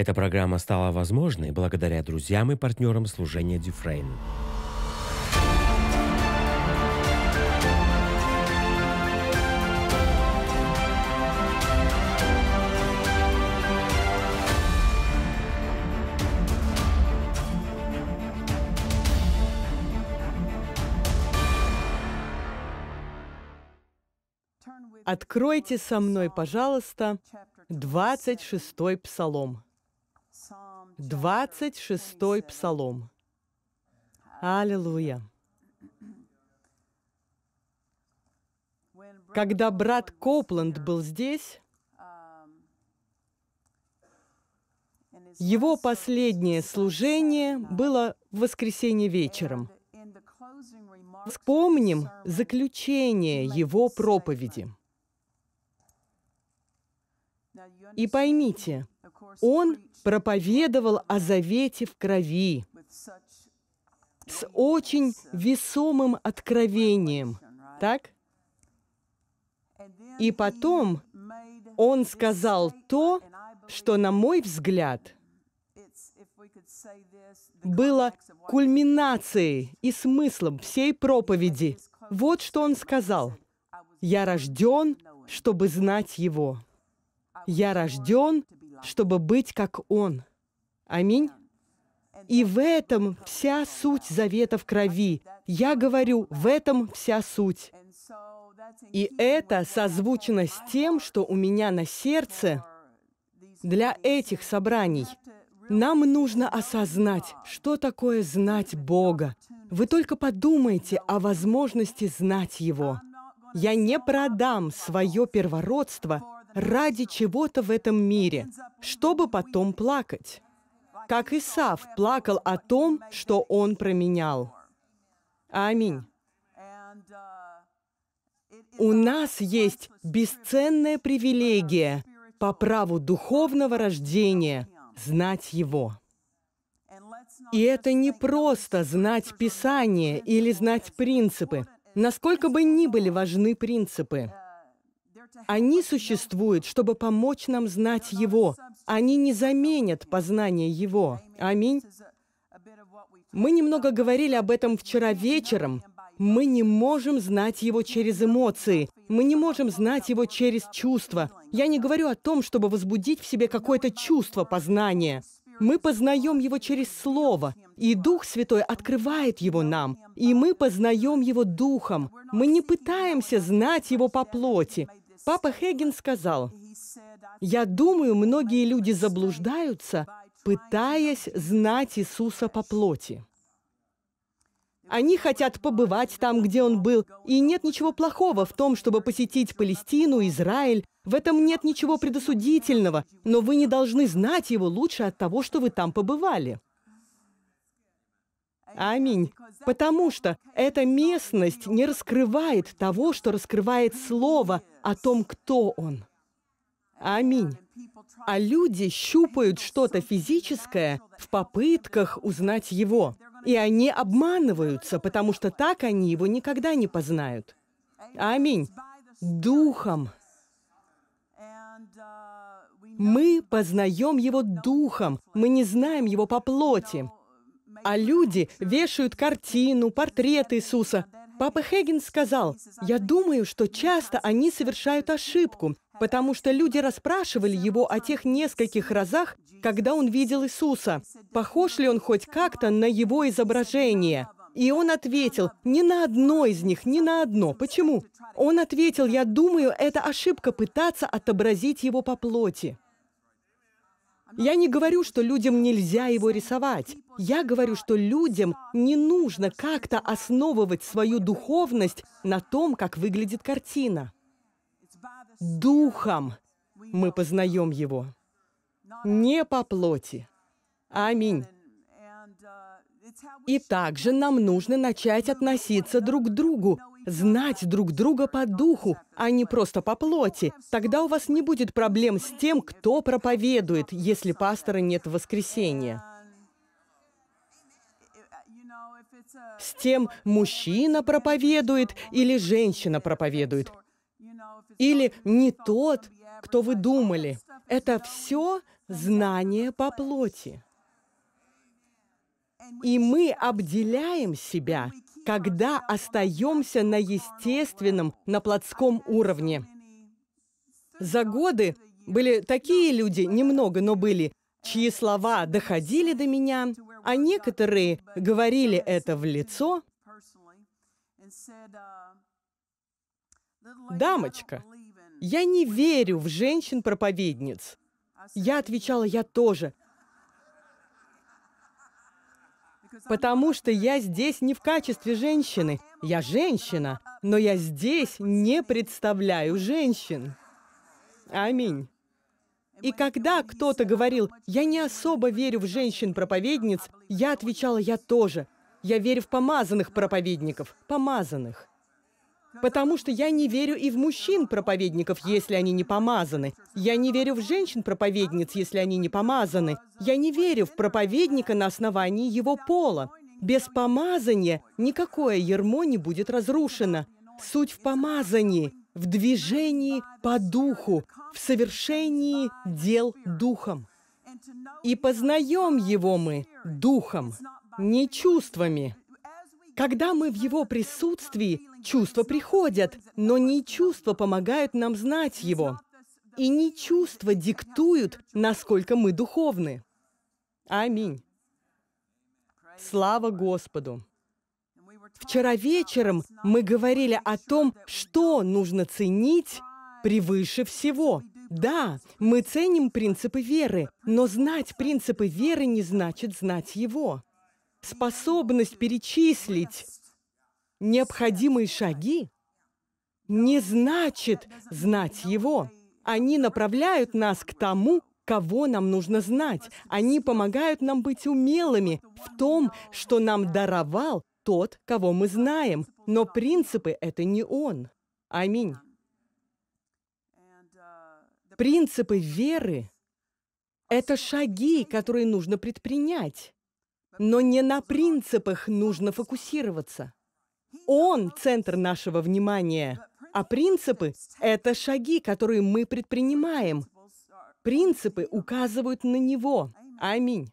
Эта программа стала возможной благодаря друзьям и партнерам служения Дюфрейн. Откройте со мной, пожалуйста, 26-й псалом. 26 псалом. Аллилуйя. Когда брат Копланд был здесь, его последнее служение было в воскресенье вечером. Вспомним заключение его проповеди. И поймите, он проповедовал о завете в крови с очень весомым откровением, так? И потом он сказал то, что, на мой взгляд, было кульминацией и смыслом всей проповеди. Вот что он сказал. «Я рожден, чтобы знать Его. Я рожден, чтобы быть как Он. Аминь. И в этом вся суть завета в крови. Я говорю, в этом вся суть. И это созвучено с тем, что у меня на сердце для этих собраний. Нам нужно осознать, что такое знать Бога. Вы только подумайте о возможности знать Его. Я не продам свое первородство ради чего-то в этом мире, чтобы потом плакать. Как Исав плакал о том, что он променял. Аминь. У нас есть бесценная привилегия по праву духовного рождения знать Его. И это не просто знать Писание или знать принципы, насколько бы ни были важны принципы. Они существуют, чтобы помочь нам знать Его. Они не заменят познание Его. Аминь. Мы немного говорили об этом вчера вечером. Мы не можем знать Его через эмоции. Мы не можем знать Его через чувства. Я не говорю о том, чтобы возбудить в себе какое-то чувство познания. Мы познаем Его через Слово, и Дух Святой открывает Его нам, и мы познаем Его Духом. Мы не пытаемся знать Его по плоти. Папа Хейген сказал, «Я думаю, многие люди заблуждаются, пытаясь знать Иисуса по плоти. Они хотят побывать там, где он был, и нет ничего плохого в том, чтобы посетить Палестину, Израиль. В этом нет ничего предосудительного, но вы не должны знать его лучше от того, что вы там побывали. Аминь. Потому что эта местность не раскрывает того, что раскрывает Слово о том, кто Он. Аминь. А люди щупают что-то физическое в попытках узнать его. И они обманываются, потому что так они его никогда не познают. Аминь. Духом. Мы познаем его духом, мы не знаем его по плоти. А люди вешают картину, портрет Иисуса. Папа Хэггин сказал, «Я думаю, что часто они совершают ошибку, потому что люди расспрашивали его о тех нескольких разах, когда он видел Иисуса, похож ли он хоть как-то на его изображение». И он ответил, ни на одно из них, ни на одно. Почему? Он ответил, я думаю, это ошибка пытаться отобразить его по плоти. Я не говорю, что людям нельзя его рисовать. Я говорю, что людям не нужно как-то основывать свою духовность на том, как выглядит картина. Духом мы познаем его. Не по плоти. Аминь. Uh, И также нам нужно начать относиться друг к другу Знать друг друга по духу, а не просто по плоти. Тогда у вас не будет проблем с тем, кто проповедует, если пастора нет в воскресенье. С тем, мужчина проповедует или женщина проповедует. Или не тот, кто вы думали. Это все знание по плоти. И мы обделяем себя, когда остаемся на естественном, на плотском уровне. За годы были такие люди, немного, но были, чьи слова доходили до меня, а некоторые говорили это в лицо. «Дамочка, я не верю в женщин-проповедниц». Я отвечала, я тоже. потому что я здесь не в качестве женщины. Я женщина, но я здесь не представляю женщин. Аминь. И когда кто-то говорил, «Я не особо верю в женщин-проповедниц», я отвечала, «Я тоже. Я верю в помазанных проповедников, помазанных». Потому что я не верю и в мужчин-проповедников, если они не помазаны. Я не верю в женщин-проповедниц, если они не помазаны. Я не верю в проповедника на основании его пола. Без помазания никакое ермо не будет разрушено. Суть в помазании, в движении по духу, в совершении дел духом. И познаем его мы духом, не чувствами. Когда мы в Его присутствии, чувства приходят, но не чувства помогают нам знать Его. И не чувства диктуют, насколько мы духовны. Аминь. Слава Господу! Вчера вечером мы говорили о том, что нужно ценить превыше всего. Да, мы ценим принципы веры, но знать принципы веры не значит знать его способность перечислить необходимые шаги не значит знать его. Они направляют нас к тому, кого нам нужно знать. Они помогают нам быть умелыми в том, что нам даровал тот, кого мы знаем. Но принципы — это не он. Аминь. Принципы веры — это шаги, которые нужно предпринять. Но не на принципах нужно фокусироваться. Он – центр нашего внимания, а принципы – это шаги, которые мы предпринимаем. Принципы указывают на него. Аминь.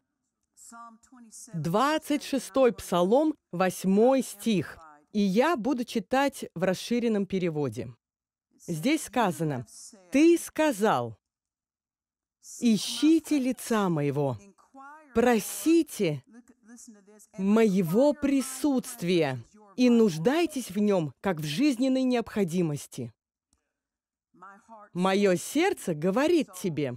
26 Псалом, 8 стих. И я буду читать в расширенном переводе. Здесь сказано, «Ты сказал, ищите лица моего, просите, моего присутствия и нуждайтесь в нем, как в жизненной необходимости. Мое сердце говорит тебе.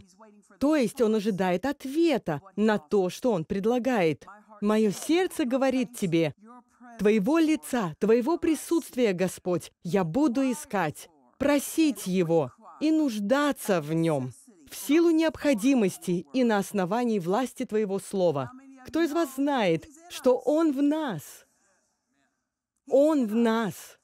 То есть он ожидает ответа на то, что он предлагает. Мое сердце говорит тебе, Твоего лица, Твоего присутствия, Господь, я буду искать, просить Его и нуждаться в Нем в силу необходимости и на основании власти Твоего Слова. Кто из вас знает, что Он в нас? Он в нас.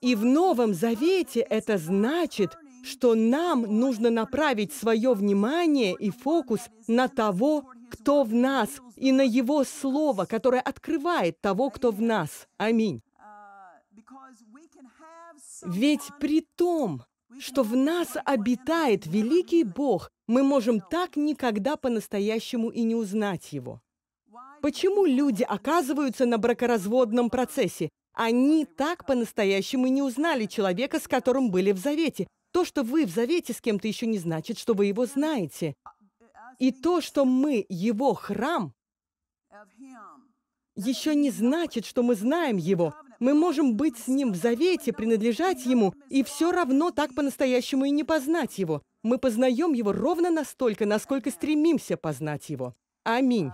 И в Новом Завете это значит, что нам нужно направить свое внимание и фокус на того, кто в нас, и на Его Слово, которое открывает того, кто в нас. Аминь. Ведь при том, что в нас обитает великий Бог, мы можем так никогда по-настоящему и не узнать Его. Почему люди оказываются на бракоразводном процессе? Они так по-настоящему и не узнали человека, с которым были в завете. То, что вы в завете с кем-то еще не значит, что вы его знаете. И то, что мы его храм, еще не значит, что мы знаем Его. Мы можем быть с Ним в завете, принадлежать Ему, и все равно так по-настоящему и не познать Его. Мы познаем Его ровно настолько, насколько стремимся познать Его. Аминь.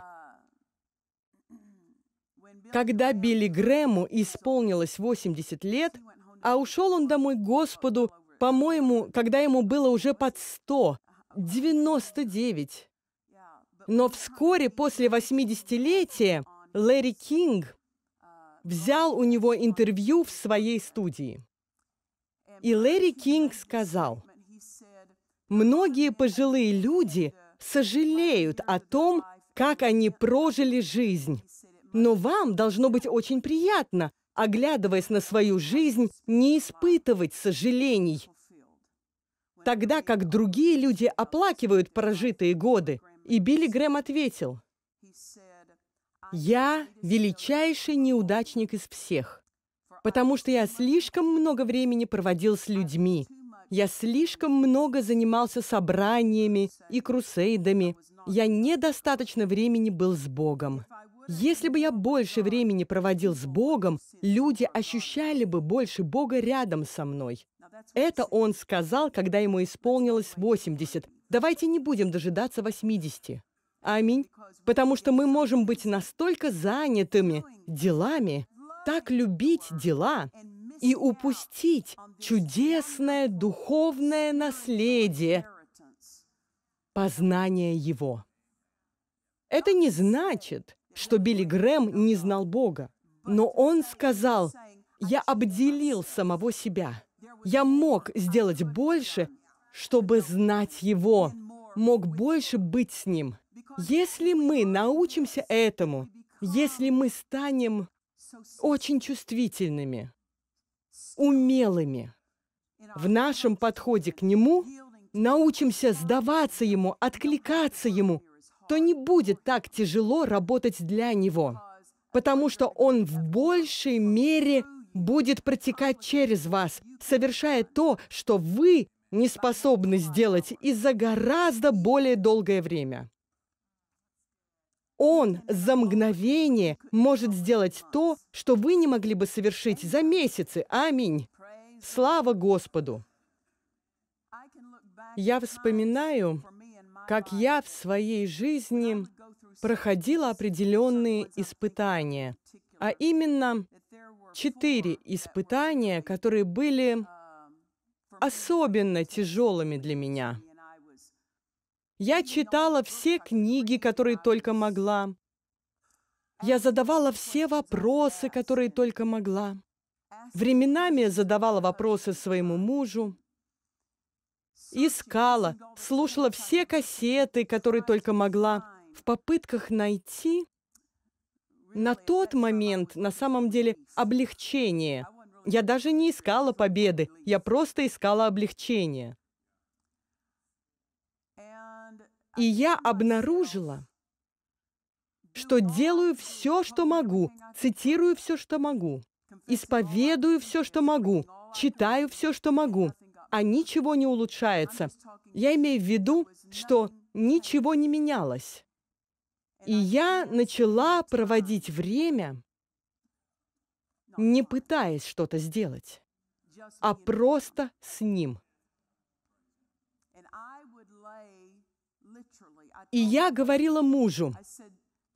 Когда Билли Грэму исполнилось 80 лет, а ушел он домой Господу, по-моему, когда ему было уже под 100, 99. Но вскоре после 80-летия Лэри Кинг взял у него интервью в своей студии. И Лэри Кинг сказал, «Многие пожилые люди сожалеют о том, как они прожили жизнь. Но вам должно быть очень приятно, оглядываясь на свою жизнь, не испытывать сожалений, тогда как другие люди оплакивают прожитые годы. И Билли Грэм ответил, я величайший неудачник из всех, потому что я слишком много времени проводил с людьми. Я слишком много занимался собраниями и крусейдами. Я недостаточно времени был с Богом. Если бы я больше времени проводил с Богом, люди ощущали бы больше Бога рядом со мной. Это он сказал, когда ему исполнилось 80. Давайте не будем дожидаться 80. Аминь. Потому что мы можем быть настолько занятыми делами, так любить дела и упустить чудесное духовное наследие, познание его. Это не значит, что Билли Грэм не знал Бога, но он сказал, «Я обделил самого себя. Я мог сделать больше, чтобы знать Его, мог больше быть с Ним». Если мы научимся этому, если мы станем очень чувствительными, умелыми в нашем подходе к нему, научимся сдаваться ему, откликаться ему, то не будет так тяжело работать для него, потому что он в большей мере будет протекать через вас, совершая то, что вы не способны сделать из за гораздо более долгое время. Он за мгновение может сделать то, что вы не могли бы совершить за месяцы. Аминь. Слава Господу! Я вспоминаю, как я в своей жизни проходила определенные испытания, а именно четыре испытания, которые были особенно тяжелыми для меня – я читала все книги, которые только могла. Я задавала все вопросы, которые только могла. Временами задавала вопросы своему мужу. Искала, слушала все кассеты, которые только могла, в попытках найти на тот момент, на самом деле, облегчение. Я даже не искала победы, я просто искала облегчение. И я обнаружила, что делаю все, что могу, цитирую все, что могу, исповедую все, что могу, читаю все, что могу, а ничего не улучшается. Я имею в виду, что ничего не менялось. И я начала проводить время, не пытаясь что-то сделать, а просто с ним. И я говорила мужу,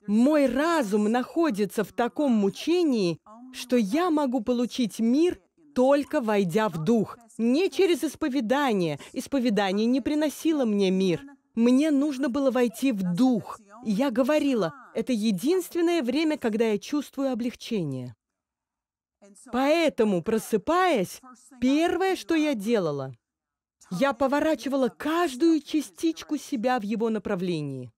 мой разум находится в таком мучении, что я могу получить мир, только войдя в дух, не через исповедание. Исповедание не приносило мне мир. Мне нужно было войти в дух. И я говорила, это единственное время, когда я чувствую облегчение. Поэтому, просыпаясь, первое, что я делала – я поворачивала каждую частичку себя в его направлении.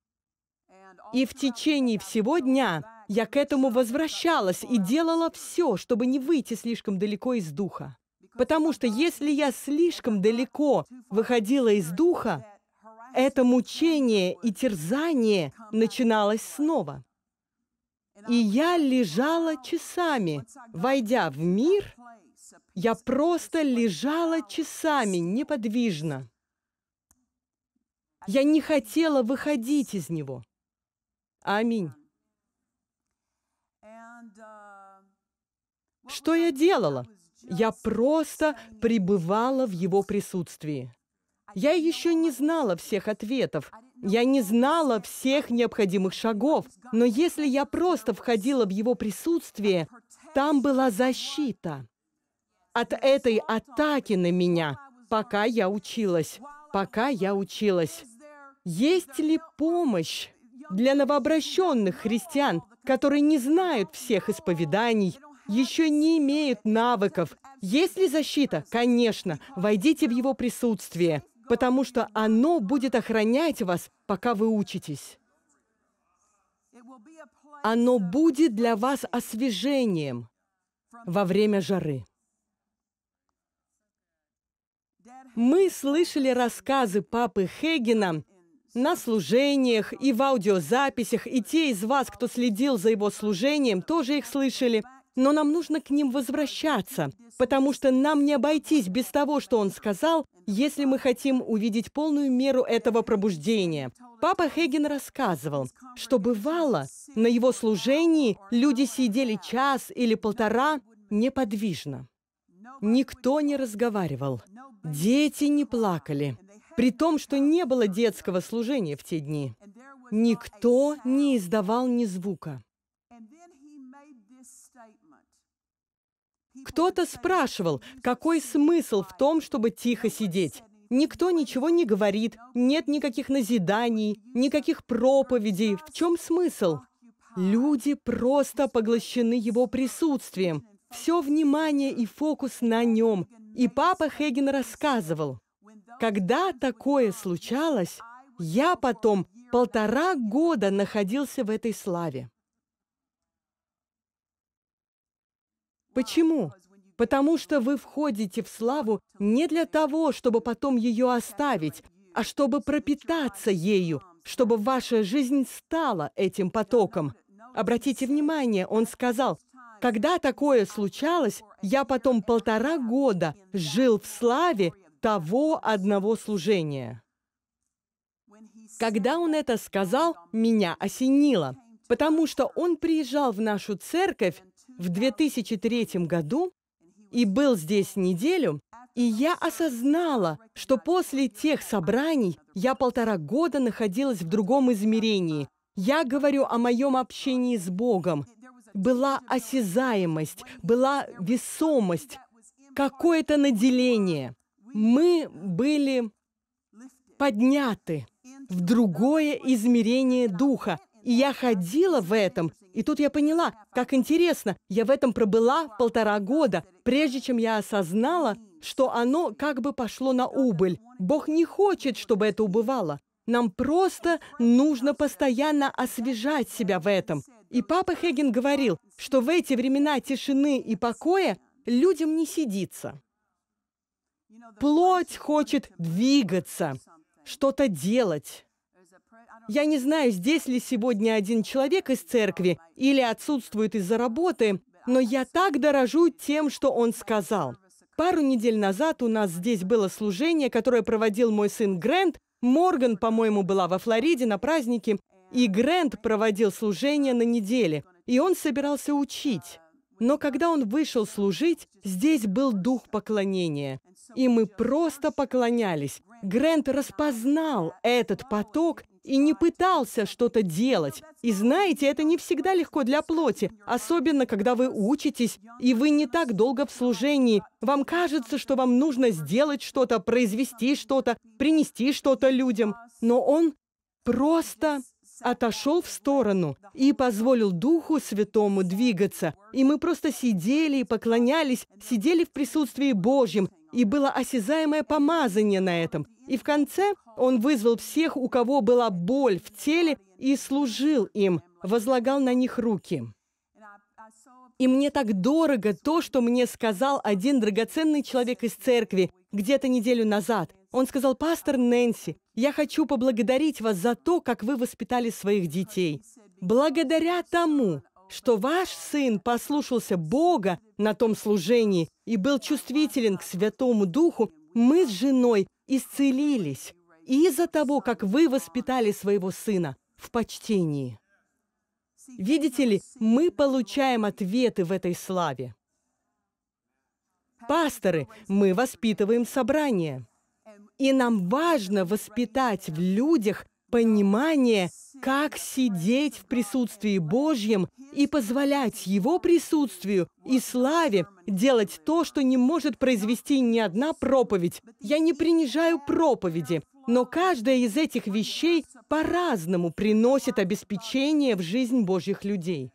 И в течение всего дня я к этому возвращалась и делала все, чтобы не выйти слишком далеко из духа. Потому что если я слишком далеко выходила из духа, это мучение и терзание начиналось снова. И я лежала часами, войдя в мир, я просто лежала часами неподвижно. Я не хотела выходить из него. Аминь. Что я делала? Я просто пребывала в его присутствии. Я еще не знала всех ответов, я не знала всех необходимых шагов, но если я просто входила в его присутствие, там была защита от этой атаки на меня, пока я училась, пока я училась. Есть ли помощь для новообращенных христиан, которые не знают всех исповеданий, еще не имеют навыков? Есть ли защита? Конечно, войдите в его присутствие, потому что оно будет охранять вас, пока вы учитесь. Оно будет для вас освежением во время жары. Мы слышали рассказы папы Хегена на служениях и в аудиозаписях, и те из вас, кто следил за его служением, тоже их слышали. Но нам нужно к ним возвращаться, потому что нам не обойтись без того, что он сказал, если мы хотим увидеть полную меру этого пробуждения. Папа Хеген рассказывал, что бывало, на его служении люди сидели час или полтора неподвижно. Никто не разговаривал. Дети не плакали. При том, что не было детского служения в те дни. Никто не издавал ни звука. Кто-то спрашивал, какой смысл в том, чтобы тихо сидеть. Никто ничего не говорит, нет никаких назиданий, никаких проповедей. В чем смысл? Люди просто поглощены его присутствием, все внимание и фокус на нем. И папа Хеген рассказывал, когда такое случалось, я потом полтора года находился в этой славе. Почему? Потому что вы входите в славу не для того, чтобы потом ее оставить, а чтобы пропитаться ею, чтобы ваша жизнь стала этим потоком. Обратите внимание, он сказал, когда такое случалось, я потом полтора года жил в славе того одного служения. Когда он это сказал, меня осенило, потому что он приезжал в нашу церковь в 2003 году и был здесь неделю, и я осознала, что после тех собраний я полтора года находилась в другом измерении. Я говорю о моем общении с Богом, была осязаемость, была весомость, какое-то наделение. Мы были подняты в другое измерение духа. И я ходила в этом, и тут я поняла, как интересно, я в этом пробыла полтора года, прежде чем я осознала, что оно как бы пошло на убыль. Бог не хочет, чтобы это убывало. Нам просто нужно постоянно освежать себя в этом. И папа Хеген говорил, что в эти времена тишины и покоя людям не сидится. Плоть хочет двигаться, что-то делать. Я не знаю, здесь ли сегодня один человек из церкви или отсутствует из-за работы, но я так дорожу тем, что он сказал. Пару недель назад у нас здесь было служение, которое проводил мой сын Грэнд. Морган, по-моему, была во Флориде на празднике, и Грэнд проводил служение на неделе, и он собирался учить. Но когда он вышел служить, здесь был дух поклонения. И мы просто поклонялись. Грэнд распознал этот поток и не пытался что-то делать. И знаете, это не всегда легко для плоти, особенно когда вы учитесь, и вы не так долго в служении. Вам кажется, что вам нужно сделать что-то, произвести что-то, принести что-то людям. Но он просто отошел в сторону и позволил Духу Святому двигаться. И мы просто сидели и поклонялись, сидели в присутствии Божьем, и было осязаемое помазание на этом. И в конце он вызвал всех, у кого была боль в теле, и служил им, возлагал на них руки. И мне так дорого то, что мне сказал один драгоценный человек из церкви где-то неделю назад. Он сказал, «Пастор Нэнси, я хочу поблагодарить вас за то, как вы воспитали своих детей. Благодаря тому, что ваш сын послушался Бога на том служении и был чувствителен к Святому Духу, мы с женой исцелились из-за того, как вы воспитали своего сына в почтении. Видите ли, мы получаем ответы в этой славе. Пасторы, мы воспитываем собрание. И нам важно воспитать в людях понимание, как сидеть в присутствии Божьем и позволять Его присутствию и славе делать то, что не может произвести ни одна проповедь. Я не принижаю проповеди. Но каждая из этих вещей по-разному приносит обеспечение в жизнь Божьих людей.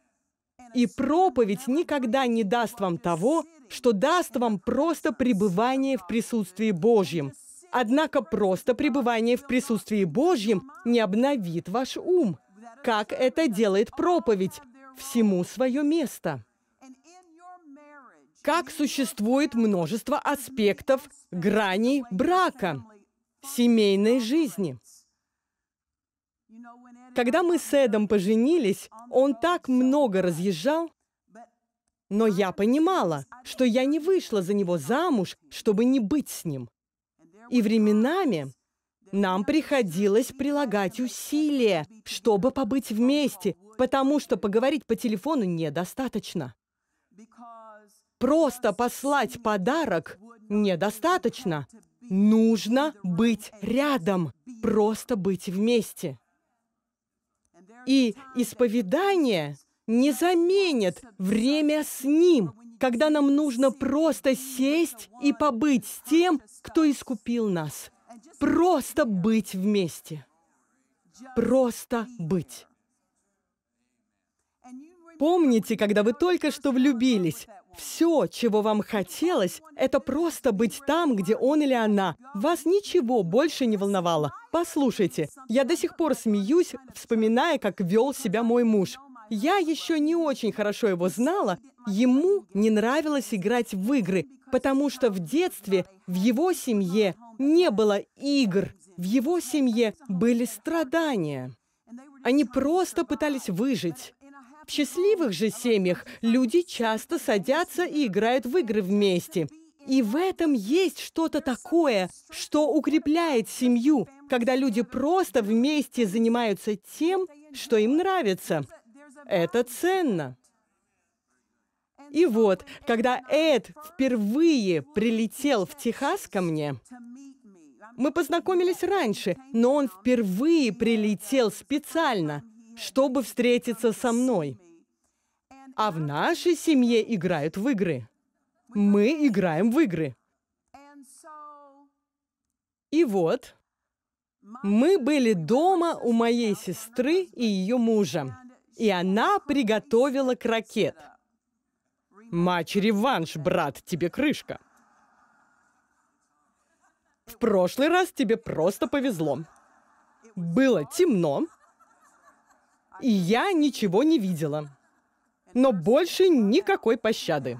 И проповедь никогда не даст вам того, что даст вам просто пребывание в присутствии Божьем. Однако просто пребывание в присутствии Божьем не обновит ваш ум, как это делает проповедь «Всему свое место». Как существует множество аспектов, граней брака – семейной жизни. Когда мы с Эдом поженились, он так много разъезжал, но я понимала, что я не вышла за него замуж, чтобы не быть с ним. И временами нам приходилось прилагать усилия, чтобы побыть вместе, потому что поговорить по телефону недостаточно. Просто послать подарок недостаточно. Нужно быть рядом, просто быть вместе. И исповедание не заменит время с Ним, когда нам нужно просто сесть и побыть с тем, кто искупил нас. Просто быть вместе. Просто быть. Помните, когда вы только что влюбились? Все, чего вам хотелось, это просто быть там, где он или она. Вас ничего больше не волновало. Послушайте, я до сих пор смеюсь, вспоминая, как вел себя мой муж. Я еще не очень хорошо его знала. Ему не нравилось играть в игры, потому что в детстве в его семье не было игр. В его семье были страдания. Они просто пытались выжить. В счастливых же семьях люди часто садятся и играют в игры вместе. И в этом есть что-то такое, что укрепляет семью, когда люди просто вместе занимаются тем, что им нравится. Это ценно. И вот, когда Эд впервые прилетел в Техас ко мне, мы познакомились раньше, но он впервые прилетел специально – чтобы встретиться со мной. А в нашей семье играют в игры. Мы играем в игры. И вот мы были дома у моей сестры и ее мужа, и она приготовила крокет. Матч-реванш, брат, тебе крышка. В прошлый раз тебе просто повезло. Было темно, и я ничего не видела. Но больше никакой пощады.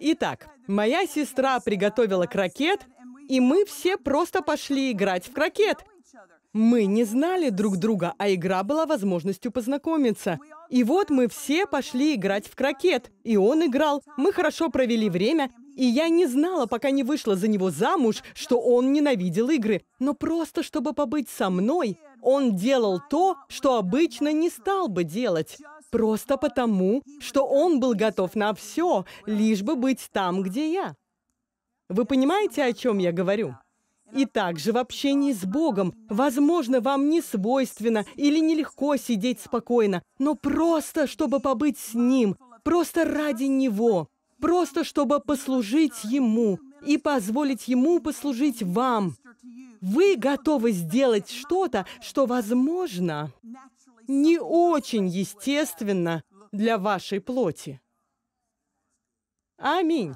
Итак, моя сестра приготовила крокет, и мы все просто пошли играть в крокет. Мы не знали друг друга, а игра была возможностью познакомиться. И вот мы все пошли играть в крокет. И он играл, мы хорошо провели время, и я не знала, пока не вышла за него замуж, что он ненавидел игры. Но просто чтобы побыть со мной, он делал то, что обычно не стал бы делать, просто потому, что он был готов на все, лишь бы быть там, где я. Вы понимаете, о чем я говорю? И также в общении с Богом, возможно, вам не свойственно или нелегко сидеть спокойно, но просто, чтобы побыть с Ним, просто ради Него, просто, чтобы послужить Ему, и позволить Ему послужить вам. Вы готовы сделать что-то, что, возможно, не очень естественно для вашей плоти. Аминь.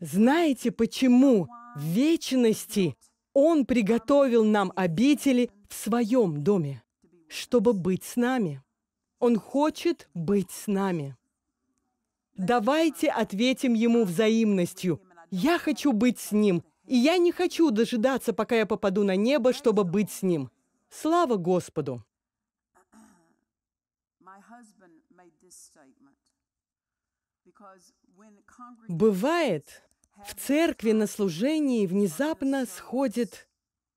Знаете, почему в вечности Он приготовил нам обители в Своем доме, чтобы быть с нами? Он хочет быть с нами. Давайте ответим ему взаимностью. Я хочу быть с ним, и я не хочу дожидаться, пока я попаду на небо, чтобы быть с ним. Слава Господу! Бывает, в церкви на служении внезапно сходит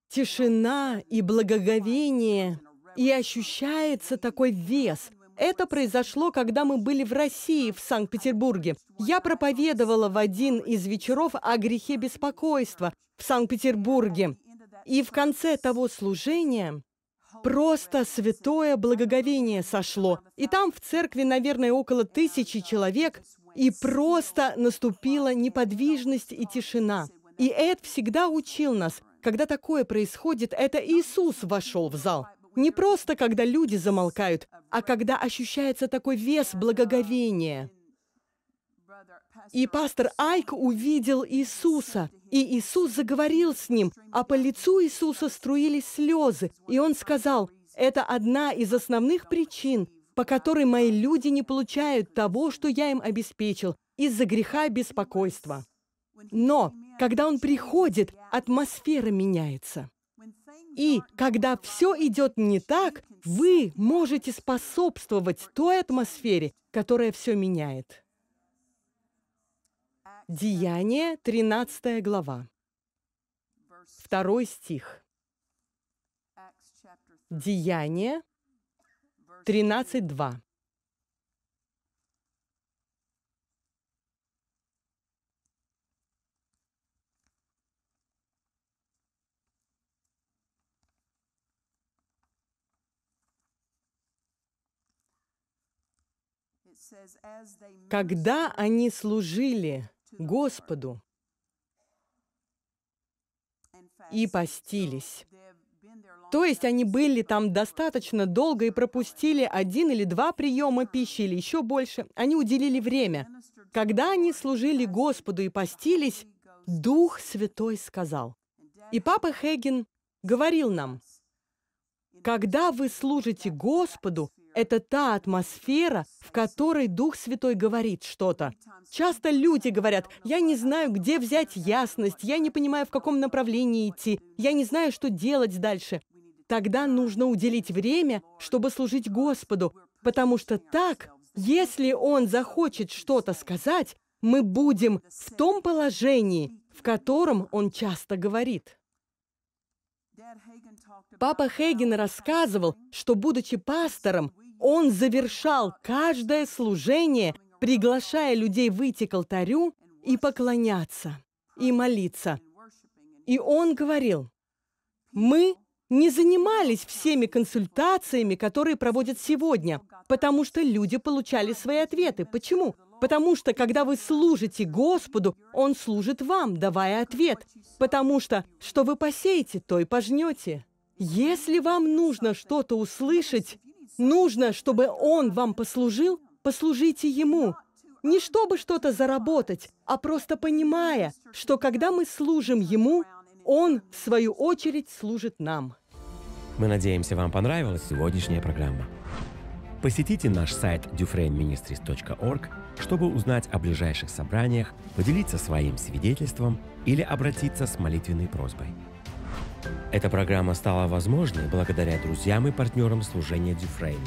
тишина и благоговение, и ощущается такой вес, это произошло, когда мы были в России, в Санкт-Петербурге. Я проповедовала в один из вечеров о грехе беспокойства в Санкт-Петербурге. И в конце того служения просто святое благоговение сошло. И там в церкви, наверное, около тысячи человек, и просто наступила неподвижность и тишина. И Эд всегда учил нас, когда такое происходит, это Иисус вошел в зал. Не просто, когда люди замолкают, а когда ощущается такой вес благоговения. И пастор Айк увидел Иисуса, и Иисус заговорил с ним, а по лицу Иисуса струились слезы, и он сказал, «Это одна из основных причин, по которой мои люди не получают того, что я им обеспечил, из-за греха беспокойства». Но, когда он приходит, атмосфера меняется. И когда все идет не так, вы можете способствовать той атмосфере, которая все меняет. Деяние, 13 глава, 2 стих. Деяние 13.2. Когда они служили Господу и постились, то есть они были там достаточно долго и пропустили один или два приема пищи или еще больше. Они уделили время. Когда они служили Господу и постились, Дух Святой сказал. И папа Хейген говорил нам, когда вы служите Господу, это та атмосфера, в которой Дух Святой говорит что-то. Часто люди говорят, я не знаю, где взять ясность, я не понимаю, в каком направлении идти, я не знаю, что делать дальше. Тогда нужно уделить время, чтобы служить Господу, потому что так, если Он захочет что-то сказать, мы будем в том положении, в котором он часто говорит. Папа Хейген рассказывал, что, будучи пастором, он завершал каждое служение, приглашая людей выйти к алтарю и поклоняться, и молиться. И он говорил, «Мы не занимались всеми консультациями, которые проводят сегодня, потому что люди получали свои ответы. Почему? Потому что, когда вы служите Господу, Он служит вам, давая ответ. Потому что, что вы посеете, то и пожнете. Если вам нужно что-то услышать, нужно, чтобы Он вам послужил, послужите Ему. Не чтобы что-то заработать, а просто понимая, что когда мы служим Ему, Он, в свою очередь, служит нам. Мы надеемся, вам понравилась сегодняшняя программа. Посетите наш сайт dufrainministries.org, чтобы узнать о ближайших собраниях, поделиться своим свидетельством или обратиться с молитвенной просьбой. Эта программа стала возможной благодаря друзьям и партнерам служения Дюфрейна.